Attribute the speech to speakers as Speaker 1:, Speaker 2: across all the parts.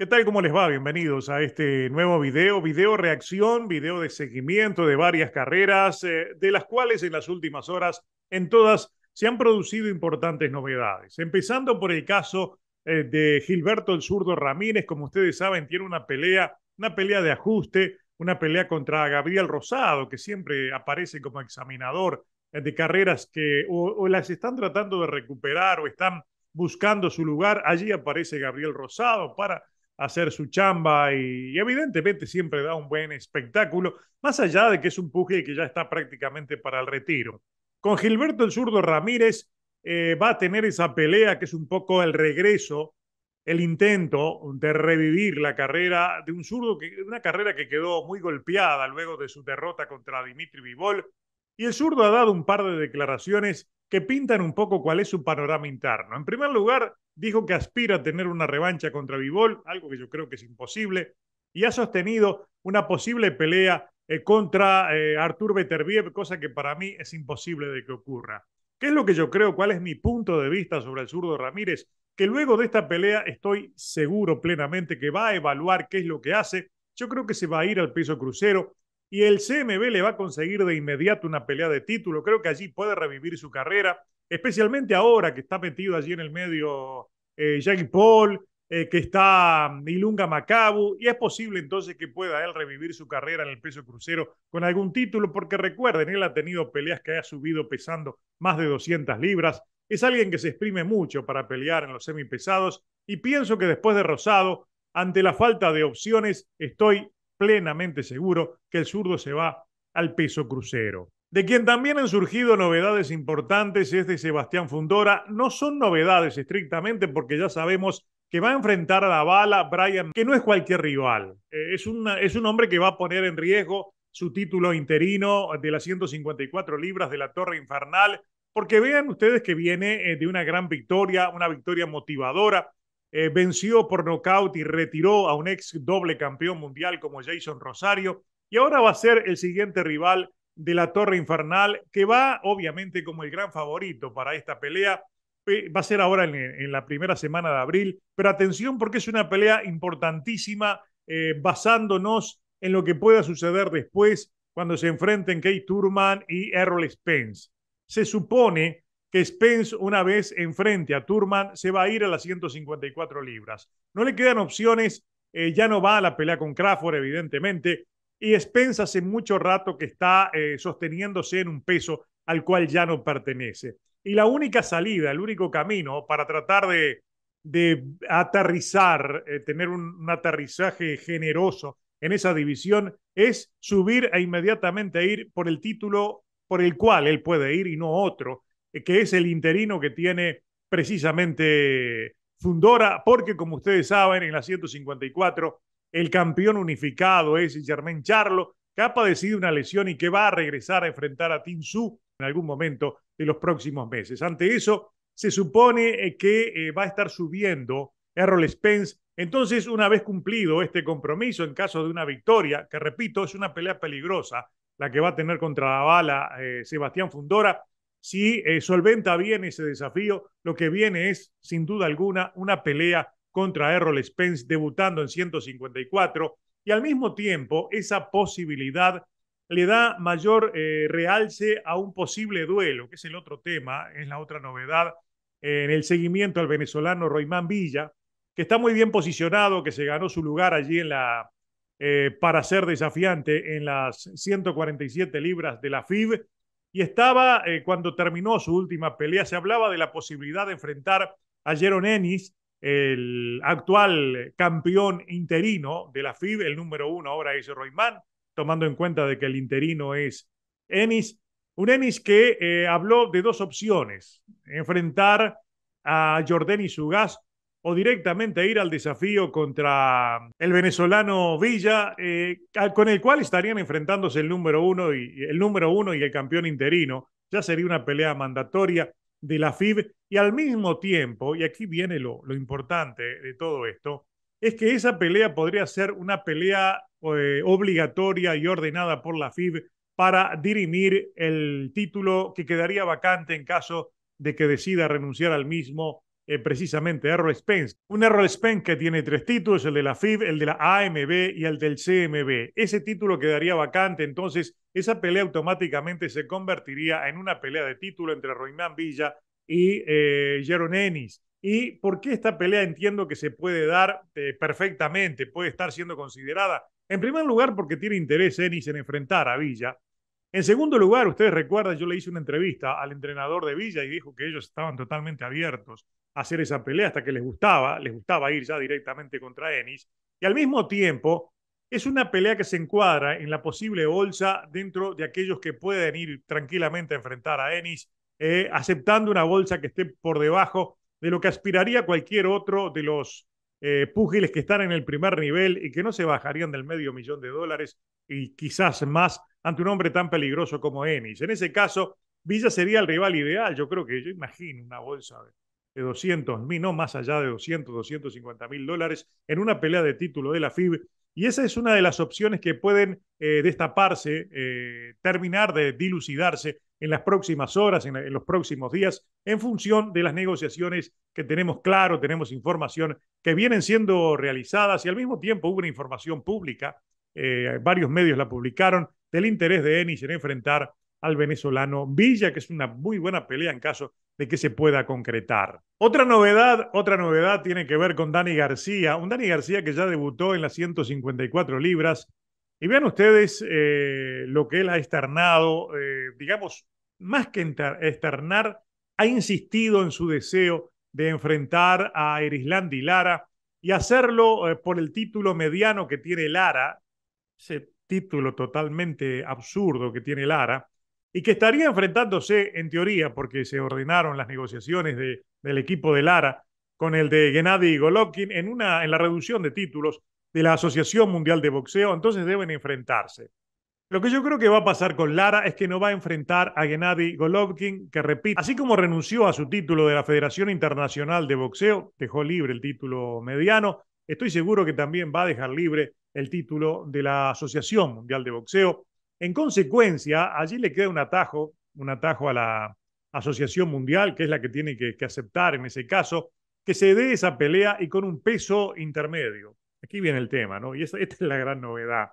Speaker 1: ¿Qué tal? ¿Cómo les va? Bienvenidos a este nuevo video, video reacción, video de seguimiento de varias carreras, eh, de las cuales en las últimas horas, en todas, se han producido importantes novedades. Empezando por el caso eh, de Gilberto el Zurdo Ramírez, como ustedes saben, tiene una pelea, una pelea de ajuste, una pelea contra Gabriel Rosado, que siempre aparece como examinador eh, de carreras que o las están tratando de recuperar o están buscando su lugar. Allí aparece Gabriel Rosado para hacer su chamba y, evidentemente siempre da un buen espectáculo, más allá de que es un puje que ya está prácticamente para el retiro. Con Gilberto el zurdo Ramírez eh, va a tener esa pelea que es un poco el regreso, el intento de revivir la carrera de un zurdo, que, una carrera que quedó muy golpeada luego de su derrota contra Dimitri Vivol. Y el zurdo ha dado un par de declaraciones que pintan un poco cuál es su panorama interno. En primer lugar, dijo que aspira a tener una revancha contra Vivol, algo que yo creo que es imposible, y ha sostenido una posible pelea eh, contra eh, Artur Beterbiev, cosa que para mí es imposible de que ocurra. ¿Qué es lo que yo creo? ¿Cuál es mi punto de vista sobre el zurdo Ramírez? Que luego de esta pelea estoy seguro plenamente que va a evaluar qué es lo que hace. Yo creo que se va a ir al peso crucero y el CMB le va a conseguir de inmediato una pelea de título. Creo que allí puede revivir su carrera especialmente ahora que está metido allí en el medio eh, Jackie Paul, eh, que está mm, Ilunga Macabu, y es posible entonces que pueda él revivir su carrera en el peso crucero con algún título, porque recuerden, él ha tenido peleas que ha subido pesando más de 200 libras, es alguien que se exprime mucho para pelear en los semipesados, y pienso que después de Rosado, ante la falta de opciones, estoy plenamente seguro que el zurdo se va al peso crucero. De quien también han surgido novedades importantes es de Sebastián Fundora. No son novedades estrictamente porque ya sabemos que va a enfrentar a la bala Brian, que no es cualquier rival. Eh, es, una, es un hombre que va a poner en riesgo su título interino de las 154 libras de la Torre Infernal, porque vean ustedes que viene eh, de una gran victoria, una victoria motivadora. Eh, venció por nocaut y retiró a un ex doble campeón mundial como Jason Rosario. Y ahora va a ser el siguiente rival de la Torre Infernal, que va obviamente como el gran favorito para esta pelea. Va a ser ahora en, la primera semana de abril, pero atención porque es una pelea importantísima eh, basándonos en lo que pueda suceder después cuando se enfrenten Kate Turman y Errol Spence. Se supone que Spence, una vez enfrente a Turman, se va a ir a las 154 libras. No le quedan opciones, eh, ya no va a la pelea con Crawford, evidentemente, y Spence hace mucho rato que está eh, sosteniéndose en un peso al cual ya no pertenece. Y la única salida, el único camino para tratar de, de aterrizar, eh, tener un, aterrizaje generoso en esa división, es subir e inmediatamente ir por el título por el cual él puede ir y no otro, eh, que es el interino que tiene precisamente Fundora, porque como ustedes saben, en la 154 el campeón unificado es Germain Charlo, que ha padecido una lesión y que va a regresar a enfrentar a Tim Su en algún momento de los próximos meses. Ante eso, se supone eh, que eh, va a estar subiendo Errol Spence. Entonces, una vez cumplido este compromiso, en caso de una victoria, que repito, es una pelea peligrosa la que va a tener contra la bala eh, Sebastián Fundora, si solventa bien ese desafío, lo que viene es, sin duda alguna, una pelea contra Errol Spence debutando en 154 y al mismo tiempo esa posibilidad le da mayor eh, realce a un posible duelo, que es el otro tema, es la otra novedad en el seguimiento al venezolano Roimán Villa, que está muy bien posicionado, que se ganó su lugar allí en la, eh, para ser desafiante en las 147 libras de la FIB. Y estaba, eh, cuando terminó su última pelea, se hablaba de la posibilidad de enfrentar a Jeron Ennis el actual campeón interino de la FIB, el número uno ahora es Roimán, tomando en cuenta de que el interino es Ennis. Un Ennis que eh, habló de dos opciones, enfrentar a Jordani Sugas o directamente ir al desafío contra el venezolano Villa, eh, con el cual estarían enfrentándose el número uno y el número uno y el campeón interino. Ya sería una pelea mandatoria de la FIB y al mismo tiempo, y aquí viene lo, lo importante de todo esto, es que esa pelea podría ser una pelea eh, obligatoria y ordenada por la FIB para dirimir el título que quedaría vacante en caso de que decida renunciar al mismo eh, precisamente eh, Errol Spence. Un Errol Spence que tiene tres títulos, el de la FIB, el de la AMB y el del CMB. Ese título quedaría vacante, entonces esa pelea automáticamente se convertiría en una pelea de título entre Roimán Villa y eh, Jaron Ennis. ¿Y por qué esta pelea entiendo que se puede dar eh, perfectamente, puede estar siendo considerada? En primer lugar, porque tiene interés Ennis en enfrentar a Villa. En segundo lugar, ustedes recuerdan, yo le hice una entrevista al entrenador de Villa y dijo que ellos estaban totalmente abiertos hacer esa pelea hasta que les gustaba, les gustaba ir ya directamente contra Ennis. Y al mismo tiempo, es una pelea que se encuadra en la posible bolsa dentro de aquellos que pueden ir tranquilamente a enfrentar a Ennis, eh, aceptando una bolsa que esté por debajo de lo que aspiraría cualquier otro de los pugiles eh, púgiles que están en el primer nivel y que no se bajarían del medio millón de dólares y quizás más ante un hombre tan peligroso como Ennis. En ese caso, Villa sería el rival ideal. Yo creo que yo imagino una bolsa de de 200 mil, no más allá de 200, 250 mil dólares en una pelea de título de la FIB. Y esa es una de las opciones que pueden eh, destaparse, eh, terminar de dilucidarse en las próximas horas, en, los próximos días, en función de las negociaciones que tenemos claro, tenemos información que vienen siendo realizadas y al mismo tiempo hubo una información pública, eh, varios medios la publicaron, del interés de Ennis en enfrentar al venezolano Villa, que es una muy buena pelea en caso de que se pueda concretar. Otra novedad, otra novedad tiene que ver con Dani García, un Dani García que ya debutó en las 154 libras. Y vean ustedes eh, lo que él ha externado, eh, digamos, más que externar, ha insistido en su deseo de enfrentar a Erislandi Lara y hacerlo eh, por el título mediano que tiene Lara, ese título totalmente absurdo que tiene Lara, y que estaría enfrentándose, en teoría, porque se ordenaron las negociaciones del equipo de Lara con el de Gennady Golovkin en, una, en la reducción de títulos de la Asociación Mundial de Boxeo, entonces deben enfrentarse. Lo que yo creo que va a pasar con Lara es que no va a enfrentar a Gennady Golovkin, que repite, así como renunció a su título de la Federación Internacional de Boxeo, dejó libre el título mediano, estoy seguro que también va a dejar libre el título de la Asociación Mundial de Boxeo. En consecuencia, allí le queda un atajo, un atajo a la Asociación Mundial, que es la que tiene que, aceptar en ese caso, que se dé esa pelea y con un peso intermedio. Aquí viene el tema, ¿no? Y esta, esta es la gran novedad.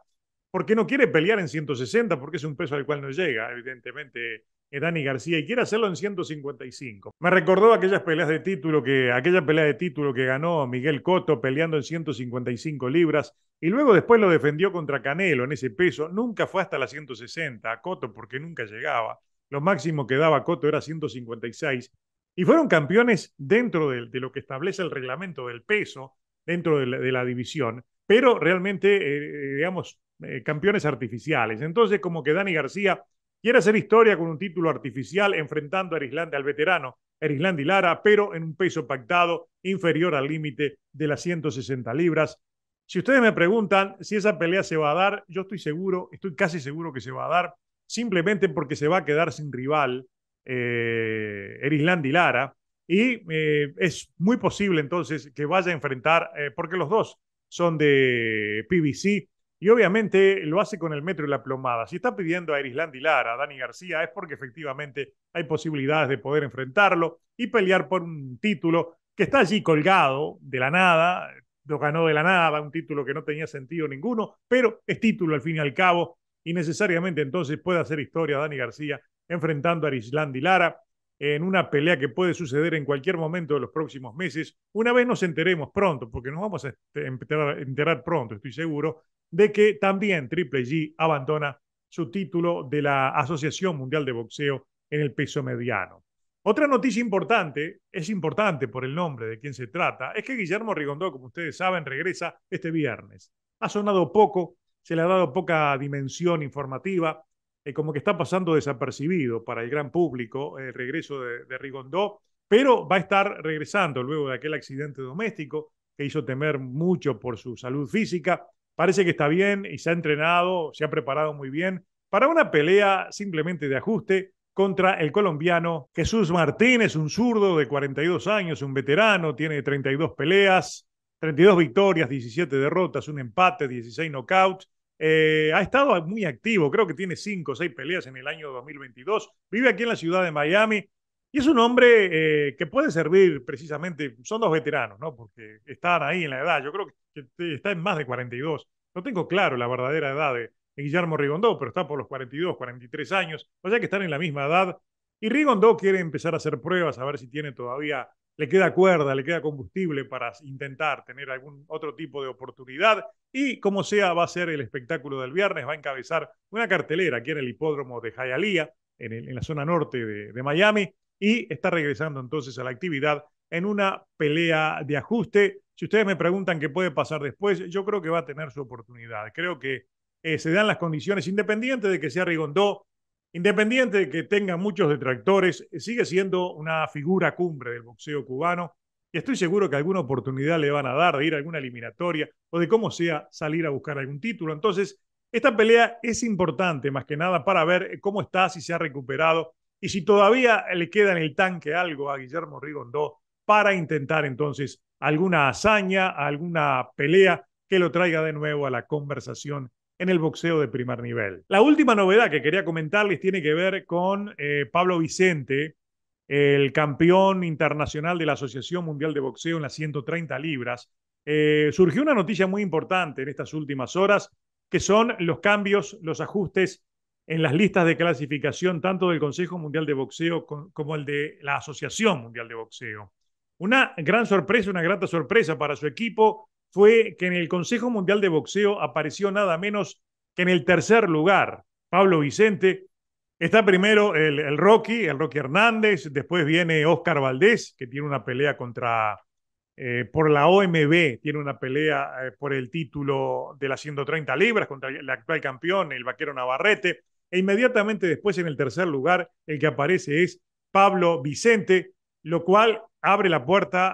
Speaker 1: Porque no quiere pelear en 160, porque es un peso al cual no llega, evidentemente, eh, Dani García y quiere hacerlo en 155. Me recordó aquellas peleas de título que, aquella pelea de título que ganó Miguel Cotto peleando en 155 libras y luego después lo defendió contra Canelo en ese peso. Nunca fue hasta la 160 a Cotto porque nunca llegaba. Lo máximo que daba Cotto era 156. Y fueron campeones dentro de, lo que establece el reglamento del peso, dentro de la, división, pero realmente, eh, eh, digamos, campeones artificiales. Entonces, como que Dani García Quiere hacer historia con un título artificial enfrentando a al veterano Erislandi y Lara, pero en un peso pactado inferior al límite de las 160 libras. Si ustedes me preguntan si esa pelea se va a dar, yo estoy seguro, estoy casi seguro que se va a dar, simplemente porque se va a quedar sin rival eh, y Lara. Y eh, es muy posible entonces que vaya a enfrentar, eh, porque los dos son de PBC, y obviamente lo hace con el metro y la plomada. Si está pidiendo a Erisland y Lara, a Dani García, es porque efectivamente hay posibilidades de poder enfrentarlo y pelear por un título que está allí colgado de la nada, lo ganó de la nada, un título que no tenía sentido ninguno, pero es título al fin y al cabo y necesariamente entonces puede hacer historia Dani García enfrentando a Arisland y Lara en una pelea que puede suceder en cualquier momento de los próximos meses, una vez nos enteremos pronto, porque nos vamos a este, enterar, pronto, estoy seguro, de que también Triple G abandona su título de la Asociación Mundial de Boxeo en el peso mediano. Otra noticia importante, es importante por el nombre de quien se trata, es que Guillermo Rigondó, como ustedes saben, regresa este viernes. Ha sonado poco, se le ha dado poca dimensión informativa, eh, como que está pasando desapercibido para el gran público el regreso de, de, Rigondó, pero va a estar regresando luego de aquel accidente doméstico que hizo temer mucho por su salud física. Parece que está bien y se ha entrenado, se ha preparado muy bien para una pelea simplemente de ajuste contra el colombiano Jesús Martínez, un zurdo de 42 años, un veterano, tiene 32 peleas, 32 victorias, 17 derrotas, un empate, 16 knockouts eh, ha estado muy activo, creo que tiene cinco o seis peleas en el año 2022. Vive aquí en la ciudad de Miami y es un hombre eh, que puede servir precisamente. Son dos veteranos, ¿no? Porque están ahí en la edad. Yo creo que está en más de 42. No tengo claro la verdadera edad de, de Guillermo Rigondó, pero está por los 42, 43 años. O sea que están en la misma edad. Y Rigondó quiere empezar a hacer pruebas, a ver si tiene todavía le queda cuerda, le queda combustible para intentar tener algún otro tipo de oportunidad. Y como sea, va a ser el espectáculo del viernes, va a encabezar una cartelera aquí en el hipódromo de Hialeah, en, en la zona norte de, Miami, y está regresando entonces a la actividad en una pelea de ajuste. Si ustedes me preguntan qué puede pasar después, yo creo que va a tener su oportunidad. Creo que eh, se dan las condiciones, independientes de que sea Rigondó Independiente de que tenga muchos detractores, eh, sigue siendo una figura cumbre del boxeo cubano y estoy seguro que alguna oportunidad le van a dar de ir a alguna eliminatoria o de cómo sea salir a buscar algún título. Entonces, esta pelea es importante más que nada para ver eh, cómo está, si se ha recuperado y si todavía le queda en el tanque algo a Guillermo Rigondó para intentar entonces alguna hazaña, alguna pelea que lo traiga de nuevo a la conversación en el boxeo de primer nivel. La última novedad que quería comentarles tiene que ver con eh, Pablo Vicente, el campeón internacional de la Asociación Mundial de Boxeo en las 130 libras. Eh, surgió una noticia muy importante en estas últimas horas, que son los cambios, los ajustes en las listas de clasificación tanto del Consejo Mundial de Boxeo como el de la Asociación Mundial de Boxeo. Una gran sorpresa, una grata sorpresa para su equipo, fue que en el Consejo Mundial de Boxeo apareció nada menos que en el tercer lugar Pablo Vicente. Está primero el, el Rocky, el Rocky Hernández, después viene Oscar Valdés, que tiene una pelea contra, eh, por la OMB, tiene una pelea eh, por el título de las 130 libras contra el actual campeón, el vaquero Navarrete. E inmediatamente después, en el tercer lugar, el que aparece es Pablo Vicente, lo cual abre la puerta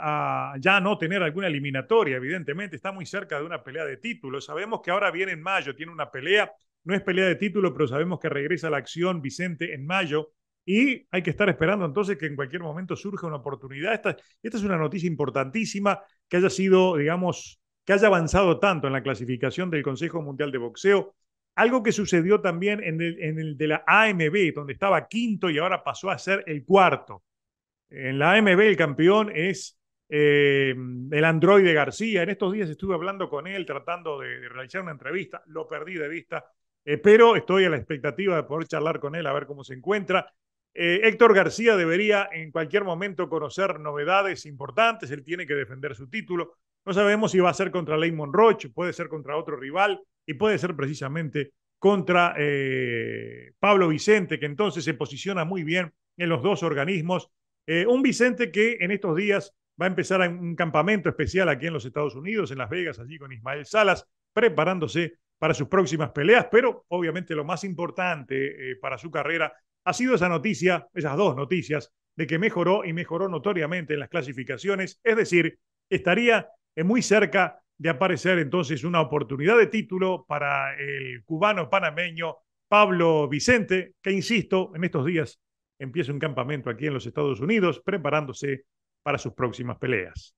Speaker 1: a ya no tener alguna eliminatoria, evidentemente, está muy cerca de una pelea de título. Sabemos que ahora viene en mayo, tiene una pelea, no es pelea de título, pero sabemos que regresa a la acción Vicente en mayo y hay que estar esperando entonces que en cualquier momento surja una oportunidad. Esta, esta es una noticia importantísima que haya sido, digamos, que haya avanzado tanto en la clasificación del Consejo Mundial de Boxeo. Algo que sucedió también en el, en el de la AMB, donde estaba quinto y ahora pasó a ser el cuarto. En la AMB el campeón es eh, el androide García. En estos días estuve hablando con él tratando de, realizar una entrevista, lo perdí de vista, eh, pero estoy a la expectativa de poder charlar con él a ver cómo se encuentra. Eh, Héctor García debería en cualquier momento conocer novedades importantes, él tiene que defender su título. No sabemos si va a ser contra Leymon Roche, puede ser contra otro rival y puede ser precisamente contra Pablo Vicente, que entonces se posiciona muy bien en los dos organismos eh, un Vicente que en estos días va a empezar un campamento especial aquí en los Estados Unidos, en Las Vegas, allí con Ismael Salas, preparándose para sus próximas peleas, pero obviamente lo más importante eh, para su carrera ha sido esa noticia, esas dos noticias, de que mejoró y mejoró notoriamente en las clasificaciones, es decir, estaría eh, muy cerca de aparecer entonces una oportunidad de título para el cubano panameño Pablo Vicente, que insisto, en estos días empieza un campamento aquí en los Estados Unidos preparándose para sus próximas peleas.